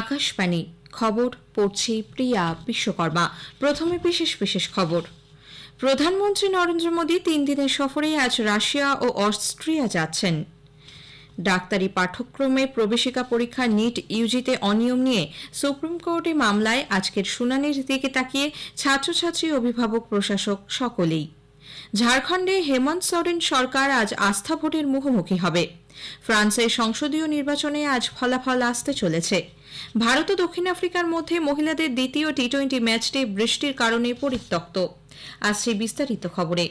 আকাশবাণী খবর পড়ছি প্রিয়া বিশ্বকর্মা প্রথমে বিশেষ বিশেষ খবর প্রধানমন্ত্রী নরেন্দ্র মোদী তিন দিনের সফরে আজ রাশিয়া ও অস্ট্রিয়া যাচ্ছেন ডাক্তারি পাঠ্যক্রমে প্রবেশিকা পরীক্ষা নিট ইউজিতে অনিয়ম নিয়ে সুপ্রিম কোর্টে মামলায় আজকের শুনানির দিকে তাকিয়ে ছাত্রছাত্রী অভিভাবক প্রশাসক সকলেই ঝাড়খণ্ডে হেমন্ত সরেন সরকার আজ আস্থা ভোটের মুখোমুখি হবে ফ্রান্সের সংসদীয় নির্বাচনে আজ ফলাফল আসতে চলেছে ভারত ও দক্ষিণ আফ্রিকার মধ্যে মহিলাদের দ্বিতীয় টি টোয়েন্টি ম্যাচটি বৃষ্টির কারণে পরিত্যক্ত আসছে বিস্তারিত খবরে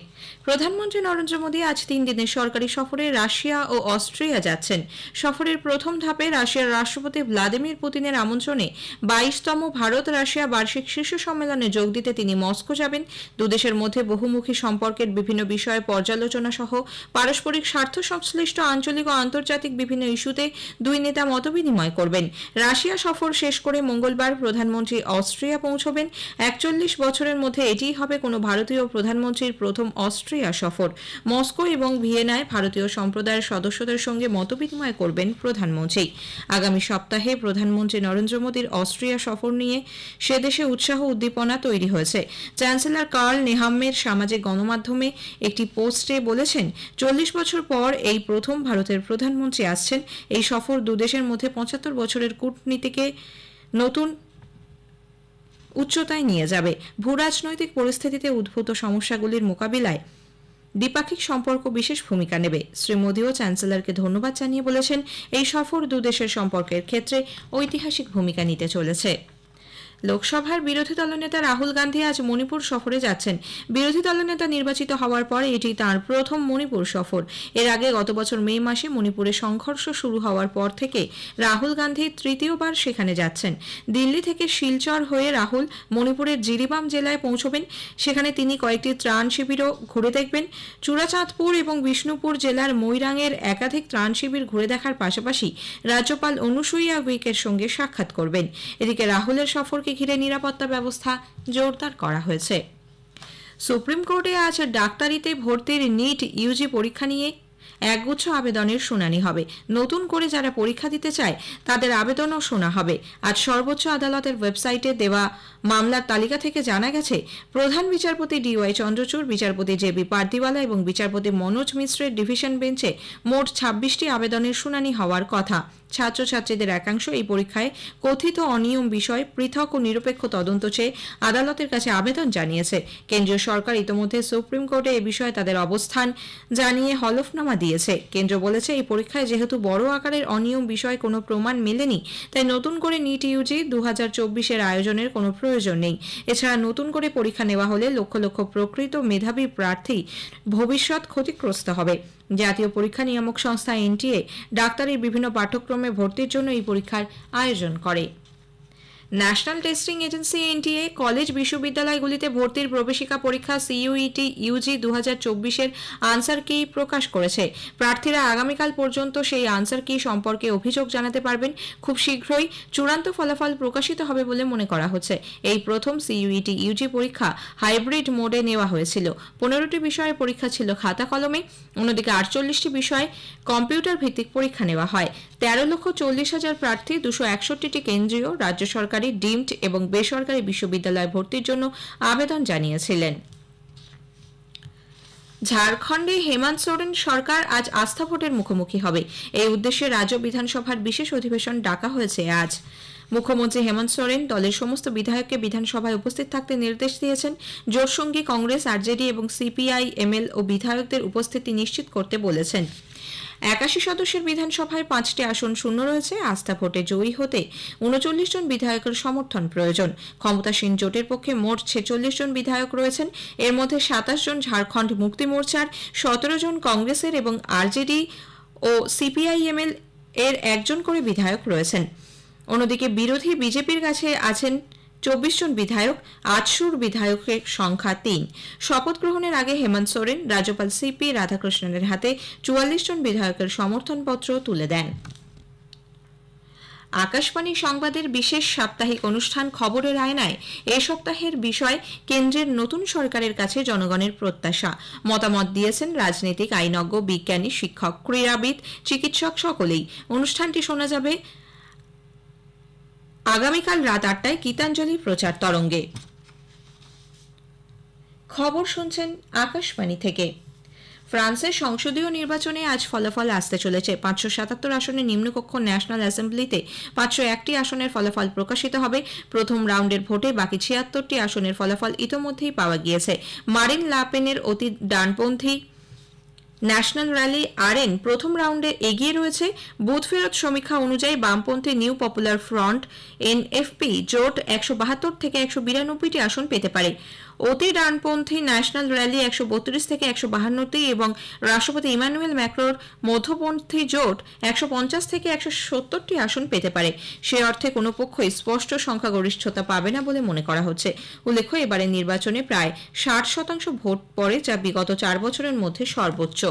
প্রধানমন্ত্রী নরেন্দ্র মোদী আজ তিন দিনের সরকারি সফরে রাশিয়া ও অস্ট্রিয়া যাচ্ছেন সফরের প্রথম ধাপে রাশিয়ার রাষ্ট্রপতি ভ্লাদিমির পুতিনের আমন্ত্রণে বাইশতম ভারত রাশিয়া বার্ষিক শীর্ষ সম্মেলনে যোগ দিতে তিনি মস্কো যাবেন দুদেশের মধ্যে বহুমুখী সম্পর্কের বিভিন্ন বিষয়ে পর্যালোচনা সহ পারস্পরিক স্বার্থ সংশ্লিষ্ট আঞ্চলিক আন্তর্জাতিক বিভিন্ন ইস্যুতে দুই নেতা মতবিনিময় করবেন রাশিয়া সফর শেষ করে মঙ্গলবার প্রধানমন্ত্রী অস্ট্রিয়া পৌঁছবেন একচল্লিশ বছরের মধ্যে এটিই হবে কোনো ভারতীয় প্রধানমন্ত্রীর প্রথম অস্ট্রিয়া সফর মস্কো এবং ভিয়েনায় ভারতীয় সম্প্রদায়ের সদস্যদের সঙ্গে মতবিনিময় করবেন প্রধানমন্ত্রী আগামী সপ্তাহে প্রধানমন্ত্রী নরেন্দ্র মোদীর অস্ট্রিয়া সফর নিয়ে সে দেশে উৎসাহ উদ্দীপনা তৈরি হয়েছে চ্যান্সেলর কার্ল নেহাম্মের সামাজিক গণমাধ্যমে একটি পোস্টে বলেছেন চল্লিশ বছর পর এই প্রথম ভারতের প্রধানমন্ত্রী আসছেন এই সফর দুদেশের মধ্যে পঁচাত্তর বছরের কূটনীতিকে নতুন উচ্চতায় নিয়ে যাবে ভূরাজনৈতিক পরিস্থিতিতে উদ্ভূত সমস্যাগুলির মোকাবিলায় দ্বিপাক্ষিক সম্পর্ক বিশেষ ভূমিকা নেবে শ্রী মোদীও চ্যান্সেলরকে ধন্যবাদ জানিয়ে বলেছেন এই সফর দুদেশের সম্পর্কের ক্ষেত্রে ঐতিহাসিক ভূমিকা নিতে চলেছে লোকসভার বিরোধী দলনেতা রাহুল গান্ধী আজ মণিপুর সফরে যাচ্ছেন বিরোধী দলনেতা নির্বাচিত হওয়ার পরে এটি তাঁর প্রথম মণিপুর সফর এর আগে গত বছর মে মাসে মণিপুরে সংঘর্ষ শুরু হওয়ার পর থেকে রাহুল গান্ধী তৃতীয়বার সেখানে যাচ্ছেন দিল্লি থেকে শিলচর হয়ে রাহুল মণিপুরের জিরিবাম জেলায় পৌঁছবেন সেখানে তিনি কয়েকটি ত্রাণ শিবিরও ঘুরে দেখবেন চূড়াচাঁদপুর এবং বিষ্ণুপুর জেলার মৈরাঙের একাধিক ত্রাণ শিবির ঘুরে দেখার পাশাপাশি রাজ্যপাল অনুসূইয়া উইকের সঙ্গে সাক্ষাৎ করবেন এদিকে রাহুলের সফরকে ঘিরে নিরাপত্তা ব্যবস্থা জোরদার করা হয়েছে সুপ্রিম কোর্টে আজ ডাক্তারিতে ভর্তির নিট ইউজি পরীক্ষা নিয়ে একগুচ্ছ আবেদনের শুনানি হবে নতুন করে যারা পরীক্ষা দিতে চায় তাদের আবেদনও শোনা হবে আজ সর্বোচ্চ আদালতের ওয়েবসাইটে দেওয়া মামলার তালিকা থেকে জানা গেছে প্রধান বিচারপতি ডিওয়াই চন্দ্রচূড় বিচারপতি জে বি পার্দিওয়ালা এবং বিচারপতি মনোজ মিশ্রের ডিভিশন বেঞ্চে মোট ছাব্বিশটি আবেদনের শুনানি হওয়ার কথা ছাত্রছাত্রীদের একাংশ এই পরীক্ষায় কথিত অনিয়ম বিষয়ে পৃথক ও নিরপেক্ষ তদন্ত চেয়ে আদালতের কাছে আবেদন জানিয়েছে কেন্দ্রীয় সরকার ইতোমধ্যে সুপ্রিম কোর্টে এ বিষয়ে তাদের অবস্থান জানিয়ে হলফনামা দিয়েছে কেন্দ্র বলেছে এই পরীক্ষায় যেহেতু বড় আকারের অনিয়ম বিষয়ে কোনো প্রমাণ মেলেনি তাই নতুন করে নিট ইউজি দু হাজার চব্বিশের আয়োজনের কোনো প্রয়োজন নেই এছাড়া নতুন করে পরীক্ষা নেওয়া হলে লক্ষ লক্ষ প্রকৃত মেধাবী প্রার্থী ভবিষ্যৎ ক্ষতিগ্রস্ত হবে জাতীয় পরীক্ষা নিয়ামক সংস্থা এনটিএ ডাক্তারের বিভিন্ন পাঠ্যক্রমে ভর্তির জন্য এই পরীক্ষার আয়োজন করে National Testing Agency NTA college বিশ্ববিদ্যালয়গুলিতে ভর্তির প্রবেশিকা পরীক্ষা সিইউইটি ইউজি দু হাজার চব্বিশের আনসার কি প্রকাশ করেছে প্রার্থীরা আগামীকাল পর্যন্ত সেই আনসার কি সম্পর্কে অভিযোগ জানাতে পারবেন খুব শীঘ্রই চূড়ান্ত ফলাফল প্রকাশিত হবে বলে মনে করা হচ্ছে এই প্রথম সিইউইটি ইউজি পরীক্ষা হাইব্রিড মোডে নেওয়া হয়েছিল পনেরোটি বিষয়ের পরীক্ষা ছিল খাতা কলমে অন্যদিকে আটচল্লিশটি বিষয়ে কম্পিউটার ভিত্তিক পরীক্ষা নেওয়া হয় তেরো লক্ষ চল্লিশ হাজার প্রার্থী দুশো একষট্টিটি কেন্দ্রীয় রাজ্য সরকার সরকারি ডিমড এবং বেসরকারি বিশ্ববিদ্যালয়ে ভর্তির জন্য আবেদন জানিয়েছিলেন ঝাড়খণ্ডে হেমন্ত সোরেন সরকার আজ আস্থা ভোটের মুখোমুখি হবে এই উদ্দেশ্যে রাজ্য বিধানসভার বিশেষ অধিবেশন ডাকা হয়েছে আজ মুখ্যমন্ত্রী হেমন্ত সোরেন দলের সমস্ত বিধায়ককে বিধানসভায় উপস্থিত থাকতে নির্দেশ দিয়েছেন জোটসঙ্গী কংগ্রেস আরজেডি এবং সিপিআই এমএল ও বিধায়কদের উপস্থিতি নিশ্চিত করতে বলেছেন একাশি সদস্যের বিধানসভায় পাঁচটি আসন শূন্য রয়েছে আস্থা ভোটে জয়ী হতে উনচল্লিশ জন বিধায়কের সমর্থন প্রয়োজন ক্ষমতাসীন জোটের পক্ষে মোট ছেচল্লিশ জন বিধায়ক রয়েছেন এর মধ্যে সাতাশ জন ঝাড়খণ্ড মুক্তি মোর্চার সতেরো জন কংগ্রেসের এবং আরজেডি ও সিপিআইএমএল এর একজন করে বিধায়ক রয়েছেন অন্যদিকে বিরোধী বিজেপির কাছে আছেন চব্বিশ জন বিধায়ক আটশোর বিধায়কের সংখ্যা তিন শপথ গ্রহণের আগে হেমন্ত সোরেন রাজ্যপাল সিপি রাধাকৃষ্ণনের হাতে চুয়াল্লিশ জন বিধায়কের সমর্থনপত্র তুলে দেন আকাশবাণী সংবাদের বিশেষ সাপ্তাহিক অনুষ্ঠান খবরের আয়নায় এ সপ্তাহের বিষয় কেন্দ্রের নতুন সরকারের কাছে জনগণের প্রত্যাশা মতামত দিয়েছেন রাজনীতিক আইনজ্ঞ বিজ্ঞানী শিক্ষক ক্রীড়াবিদ চিকিৎসক সকলেই অনুষ্ঠানটি শোনা যাবে আগামীকাল রাত আটটায় গীতাঞ্জলি প্রচার তরঙ্গে খবর শুনছেন আকাশবাণী থেকে ফ্রান্সের সংসদীয় নির্বাচনে আজ ফলাফল আসতে চলেছে পাঁচশো সাতাত্তর আসনের নিম্নকক্ষ ন্যাশনাল অ্যাসেম্বলিতে পাঁচশো একটি আসনের ফলাফল প্রকাশিত হবে প্রথম রাউন্ডের ভোটে বাকি ছিয়াত্তরটি আসনের ফলাফল ইতোমধ্যেই পাওয়া গিয়েছে মারিন লাপেনের অতি ডানপন্থী ন্যাশনাল র্যালি এন প্রথম রাউন্ডে এগিয়ে রয়েছে বুথ ফেরত সমীক্ষা অনুযায়ী বামপন্থী নিউ পপুলার ফ্রন্ট এনএফপি জোট একশো বাহাত্তর থেকে একশো বিরানব্বইটি আসন পেতে পারে অতি ডানপন্থী ন্যাশনাল র্যালি একশো বত্রিশ থেকে একশো বাহান্নটি এবং রাষ্ট্রপতি ইমানুয়েল ম্যাক্রোর মধ্যপন্থী জোট একশো পঞ্চাশ থেকে একশো সত্তরটি আসন পেতে পারে সে অর্থে কোনো পক্ষই স্পষ্ট সংখ্যাগরিষ্ঠতা পাবে না বলে মনে করা হচ্ছে উল্লেখ্য এবারের নির্বাচনে প্রায় ষাট শতাংশ ভোট পড়ে যা বিগত চার বছরের মধ্যে সর্বোচ্চ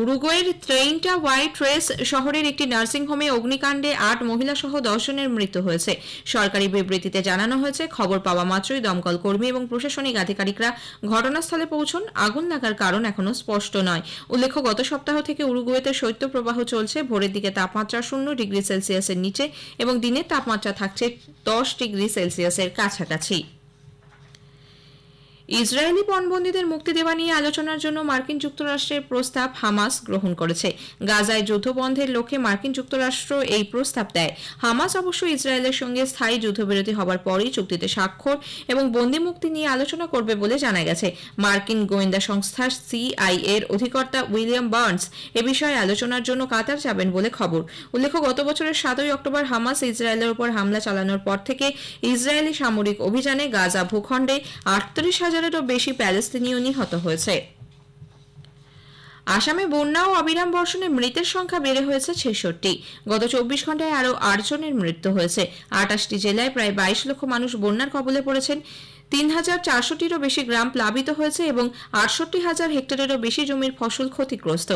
উরুগুয়ের ট্রেইনটা হোয়াইট রেস শহরের একটি নার্সিংহোমে অগ্নিকাণ্ডে আট মহিলাসহ দশজনের মৃত্যু হয়েছে সরকারি বিবৃতিতে জানানো হয়েছে খবর পাওয়া মাত্রই দমকল কর্মী এবং প্রশাসনিক আধিকারিকরা ঘটনাস্থলে পৌঁছন আগুন লাগার কারণ এখনও স্পষ্ট নয় উল্লেখ্য গত সপ্তাহ থেকে উরুগুয়েতে শৈত্যপ্রবাহ চলছে ভোরের দিকে তাপমাত্রা শূন্য ডিগ্রি সেলসিয়াসের নিচে এবং দিনের তাপমাত্রা থাকছে দশ ডিগ্রি সেলসিয়াসের কাছাকাছি ইসরায়েলি পণবন্দীদের মুক্তি দেওয়া নিয়ে আলোচনার জন্য মার্কিন যুক্তরাষ্ট্রের প্রস্তাব হামাস গ্রহণ করেছে গাজায় যুদ্ধ বন্ধের লক্ষ্যে মার্কিন যুক্তরাষ্ট্র এই প্রস্তাব দেয় হামাস অবশ্য ইসরায়েলের সঙ্গে স্থায়ী যুদ্ধবিরতি হবার পরই চুক্তিতে স্বাক্ষর এবং বন্দি মুক্তি নিয়ে আলোচনা করবে বলে জানা গেছে মার্কিন গোয়েন্দা সংস্থা এর অধিকর্তা উইলিয়াম বার্নস এ বিষয়ে আলোচনার জন্য কাতার যাবেন বলে খবর উল্লেখ্য গত বছরের সাতই অক্টোবর হামাস ইসরায়েলের উপর হামলা চালানোর পর থেকে ইসরায়েলি সামরিক অভিযানে গাজা ভূখণ্ডে আটত্রিশ হাজার হাজারেরও বেশি প্যালেস্তিনীয় নিহত হয়েছে আসামে বন্যা ও অবিরাম বর্ষণে মৃতের সংখ্যা বেড়ে হয়েছে ছেষট্টি গত চব্বিশ ঘন্টায় আরও আটজনের মৃত্যু হয়েছে আটাশটি জেলায় প্রায় বাইশ লক্ষ মানুষ বন্যার কবলে পড়েছেন তিন হাজার চারশোটিরও বেশি গ্রাম প্লাবিত হয়েছে এবং আটষট্টি হাজার হেক্টরেরও বেশি জমির ফসল ক্ষতিগ্রস্ত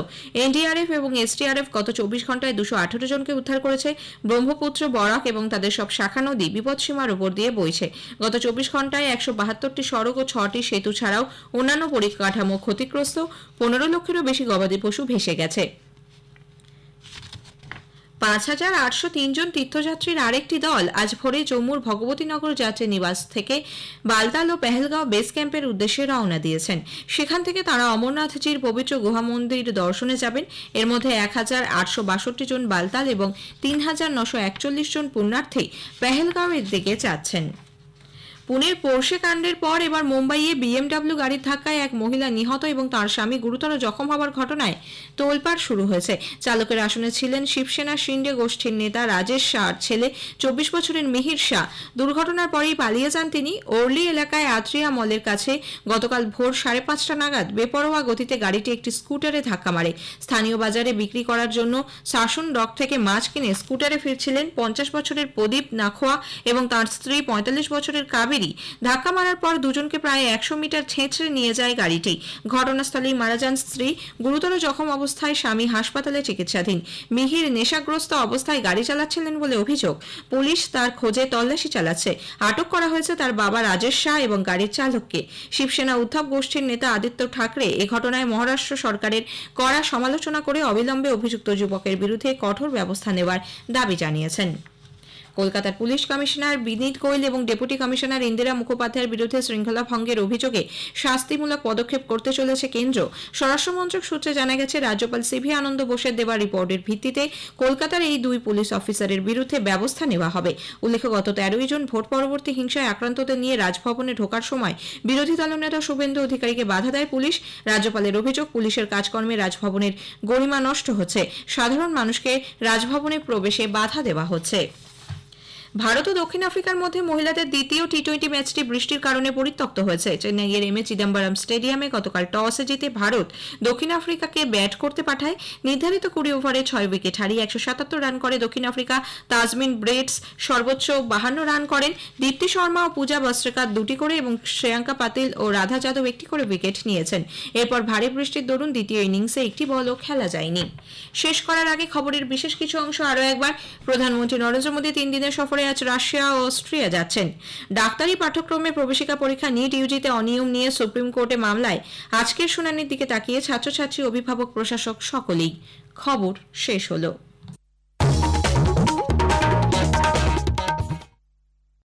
এনডিআরএফ এবং এসডিআরএফ গত চব্বিশ ঘন্টায় দুশো আঠারো জনকে উদ্ধার করেছে ব্রহ্মপুত্র বরাক এবং তাদের সব শাখা নদী বিপদসীমার উপর দিয়ে বইছে গত চব্বিশ ঘন্টায় একশো বাহাত্তরটি সড়ক ও ছটি সেতু ছাড়াও অন্যান্য পরিকাঠামো ক্ষতিগ্রস্ত পনেরো লক্ষেরও বেশি গবাদি পশু ভেসে গেছে পাঁচ হাজার আটশো তিনজন তীর্থযাত্রীর আরেকটি দল আজ ভোরে জম্মুর ভগবতীনগর যাত্রী নিবাস থেকে বালতাল ও পেহেলগাঁও বেস ক্যাম্পের উদ্দেশ্যে রওনা দিয়েছেন সেখান থেকে তারা অমরনাথজির পবিত্র গুহা মন্দির দর্শনে যাবেন এর মধ্যে এক হাজার আটশো বাষট্টি জন বালতাল এবং তিন হাজার নশো একচল্লিশ জন পুণ্যার্থী পেহেলগাঁওয়ের দিকে যাচ্ছেন পুনের পোর্শে কাণ্ডের পর এবার মুম্বাইয়ে বিএমডাব্লিউ গাড়ির ধাক্কায় এক মহিলা নিহত এবং তার স্বামী গুরুতর জখম হবার ঘটনায় তোলপাড় শুরু হয়েছে চালকের আসনে ছিলেন শিবসেনা শিন্ডে গোষ্ঠীর নেতা রাজেশ শাহর ছেলে চব্বিশ বছরের মিহির শাহ দুর্ঘটনার পরেই পালিয়ে যান তিনি ওরলি এলাকায় আত্রিয়া মলের কাছে গতকাল ভোর সাড়ে পাঁচটা নাগাদ বেপরোয়া গতিতে গাড়িটি একটি স্কুটারে ধাক্কা মারে স্থানীয় বাজারে বিক্রি করার জন্য শাসন ডক থেকে মাছ কিনে স্কুটারে ফিরছিলেন পঞ্চাশ বছরের প্রদীপ নাখোয়া এবং তার স্ত্রী পঁয়তাল্লিশ বছরের কাবি কাবেরি ধাক্কা মারার পর দুজনকে প্রায় একশো মিটার ছেঁচড়ে নিয়ে যায় গাড়িটি ঘটনাস্থলেই মারা যান স্ত্রী গুরুতর জখম অবস্থায় স্বামী হাসপাতালে চিকিৎসাধীন মিহির নেশাগ্রস্ত অবস্থায় গাড়ি চালাচ্ছিলেন বলে অভিযোগ পুলিশ তার খোঁজে তল্লাশি চালাচ্ছে আটক করা হয়েছে তার বাবা রাজেশ শাহ এবং গাড়ির চালককে শিবসেনা উদ্ধব গোষ্ঠীর নেতা আদিত্য ঠাকরে এ ঘটনায় মহারাষ্ট্র সরকারের কড়া সমালোচনা করে অবিলম্বে অভিযুক্ত যুবকের বিরুদ্ধে কঠোর ব্যবস্থা নেওয়ার দাবি জানিয়েছেন কলকাতার পুলিশ কমিশনার বিনীত গোয়েল এবং ডেপুটি কমিশনার ইন্দিরা মুখোপাধ্যায়ের বিরুদ্ধে শৃঙ্খলা ভঙ্গের অভিযোগে শাস্তিমূলক পদক্ষেপ করতে চলেছে কেন্দ্র স্বরাষ্ট্রমন্ত্রক সূত্রে জানা গেছে রাজ্যপাল সিভি আনন্দ বোসের দেওয়া রিপোর্টের ভিত্তিতে কলকাতার এই দুই পুলিশ অফিসারের বিরুদ্ধে ব্যবস্থা নেওয়া হবে উল্লেখ্য গত তেরোই জুন ভোট পরবর্তী হিংসায় আক্রান্তদের নিয়ে রাজভবনে ঢোকার সময় বিরোধী দলনেতা শুভেন্দু অধিকারীকে বাধা দেয় পুলিশ রাজ্যপালের অভিযোগ পুলিশের কাজকর্মে রাজভবনের গরিমা নষ্ট হচ্ছে সাধারণ মানুষকে রাজভবনে প্রবেশে বাধা দেওয়া হচ্ছে ভারত ও দক্ষিণ আফ্রিকার মধ্যে মহিলাদের দ্বিতীয় টি টোয়েন্টি ম্যাচটি বৃষ্টির কারণে পরিত্যক্ত হয়েছে চেন্নাইয়ের এম এ চিদম্বরম স্টেডিয়ামে গতকাল টসে জিতে ভারত দক্ষিণ আফ্রিকাকে ব্যাট করতে পাঠায় নির্ধারিত কুড়ি ওভারে ছয় উইকেট হারিয়ে একশো সাতাত্তর রান করে দক্ষিণ আফ্রিকা তাজমিন ব্রেডস সর্বোচ্চ বাহান্ন রান করেন দীপ্তি শর্মা ও পূজা বস্ত্রকার দুটি করে এবং শ্রেয়াঙ্কা পাতিল ও রাধা যাদব একটি করে উইকেট নিয়েছেন এরপর ভারী বৃষ্টির দরুন দ্বিতীয় ইনিংসে একটি বলও খেলা যায়নি শেষ করার আগে খবরের বিশেষ কিছু অংশ আরও একবার প্রধানমন্ত্রী নরেন্দ্র মোদী তিন দিনের সফরে আজ রাশিয়া ও অস্ট্রিয়া যাচ্ছেন ডাক্তারি পাঠ্যক্রমে প্রবেশিকা পরীক্ষা নিট ইউজিতে অনিয়ম নিয়ে সুপ্রিম কোর্টে মামলায় আজকের শুনানির দিকে তাকিয়ে ছাত্রছাত্রী অভিভাবক প্রশাসক সকলেই খবর শেষ হলো